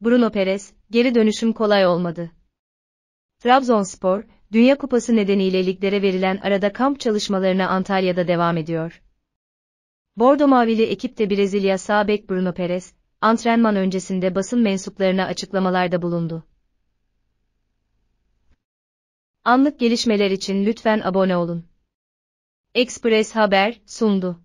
Bruno Perez, geri dönüşüm kolay olmadı. Trabzonspor, Dünya Kupası nedeniyle liglere verilen arada kamp çalışmalarına Antalya'da devam ediyor. Bordo Mavili ekipte Brezilya sağ Bruno Perez, antrenman öncesinde basın mensuplarına açıklamalarda bulundu. Anlık gelişmeler için lütfen abone olun. Express Haber sundu.